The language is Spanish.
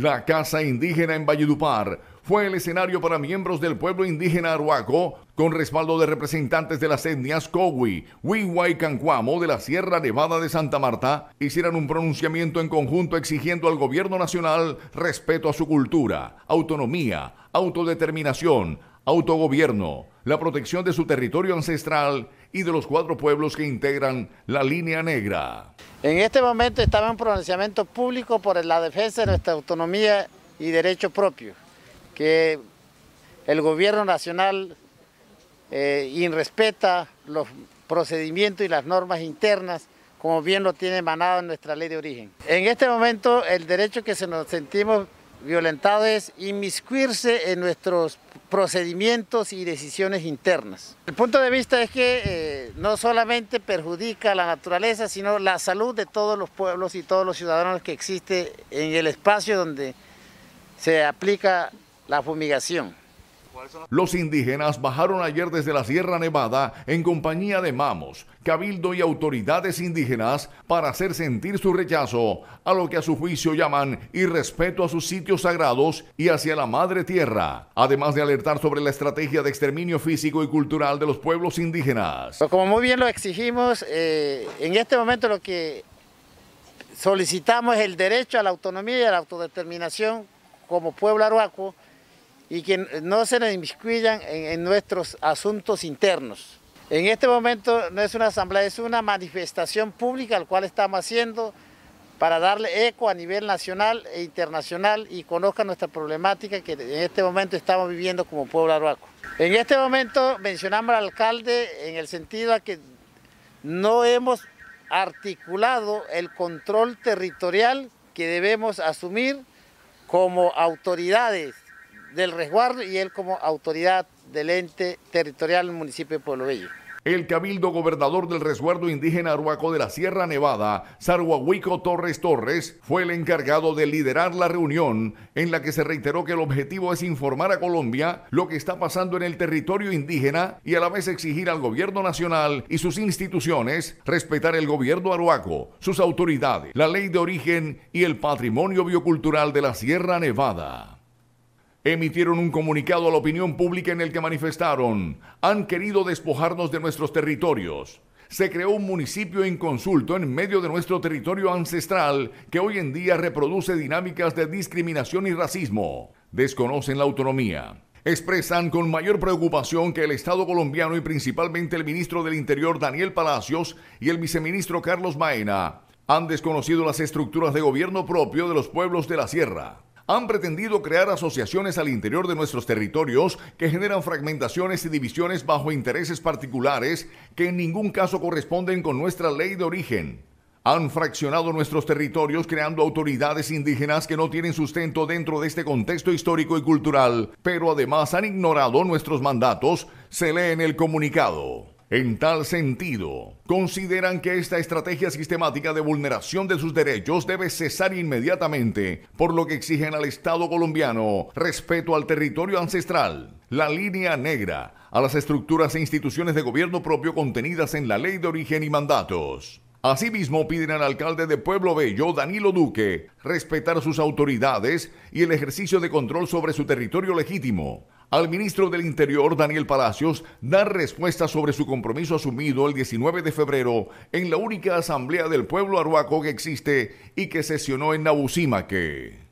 La Casa Indígena en Valledupar fue el escenario para miembros del pueblo indígena Aruaco, con respaldo de representantes de las etnias Cowi, Wiwa y Cancuamo de la Sierra Nevada de Santa Marta, hicieran un pronunciamiento en conjunto exigiendo al gobierno nacional respeto a su cultura, autonomía, autodeterminación, autogobierno, la protección de su territorio ancestral y de los cuatro pueblos que integran la línea negra. En este momento estaba en pronunciamiento público por la defensa de nuestra autonomía y derecho propio, que el gobierno nacional irrespeta eh, los procedimientos y las normas internas como bien lo tiene emanado en nuestra ley de origen. En este momento el derecho que se nos sentimos violentado es inmiscuirse en nuestros procedimientos y decisiones internas. El punto de vista es que eh, no solamente perjudica la naturaleza, sino la salud de todos los pueblos y todos los ciudadanos que existen en el espacio donde se aplica la fumigación. Los indígenas bajaron ayer desde la Sierra Nevada en compañía de mamos, cabildo y autoridades indígenas para hacer sentir su rechazo a lo que a su juicio llaman irrespeto a sus sitios sagrados y hacia la madre tierra, además de alertar sobre la estrategia de exterminio físico y cultural de los pueblos indígenas. Pues como muy bien lo exigimos, eh, en este momento lo que solicitamos es el derecho a la autonomía y a la autodeterminación como pueblo aruaco y que no se inmiscuyan en, nuestros asuntos internos. En este momento no es una asamblea, es una manifestación pública al cual estamos haciendo para darle eco a nivel nacional e internacional y conozca nuestra problemática que en este momento estamos viviendo como pueblo aruaco. En este momento mencionamos al alcalde en el sentido de que no hemos articulado el control territorial que debemos asumir como autoridades del resguardo y él como autoridad del ente territorial del municipio de Pueblo El cabildo gobernador del resguardo indígena Aruaco de la Sierra Nevada, Sarhuahuico Torres Torres, fue el encargado de liderar la reunión en la que se reiteró que el objetivo es informar a Colombia lo que está pasando en el territorio indígena y a la vez exigir al gobierno nacional y sus instituciones respetar el gobierno Aruaco, sus autoridades, la ley de origen y el patrimonio biocultural de la Sierra Nevada emitieron un comunicado a la opinión pública en el que manifestaron, han querido despojarnos de nuestros territorios. Se creó un municipio inconsulto en medio de nuestro territorio ancestral que hoy en día reproduce dinámicas de discriminación y racismo. Desconocen la autonomía. Expresan con mayor preocupación que el Estado colombiano y principalmente el ministro del Interior Daniel Palacios y el viceministro Carlos Maena han desconocido las estructuras de gobierno propio de los pueblos de la sierra han pretendido crear asociaciones al interior de nuestros territorios que generan fragmentaciones y divisiones bajo intereses particulares que en ningún caso corresponden con nuestra ley de origen. Han fraccionado nuestros territorios creando autoridades indígenas que no tienen sustento dentro de este contexto histórico y cultural, pero además han ignorado nuestros mandatos, se lee en el comunicado. En tal sentido, consideran que esta estrategia sistemática de vulneración de sus derechos debe cesar inmediatamente, por lo que exigen al Estado colombiano respeto al territorio ancestral, la línea negra, a las estructuras e instituciones de gobierno propio contenidas en la ley de origen y mandatos. Asimismo, piden al alcalde de Pueblo Bello, Danilo Duque, respetar sus autoridades y el ejercicio de control sobre su territorio legítimo. Al ministro del Interior, Daniel Palacios, dar respuesta sobre su compromiso asumido el 19 de febrero en la única asamblea del pueblo aruaco que existe y que sesionó en Nabucímaque.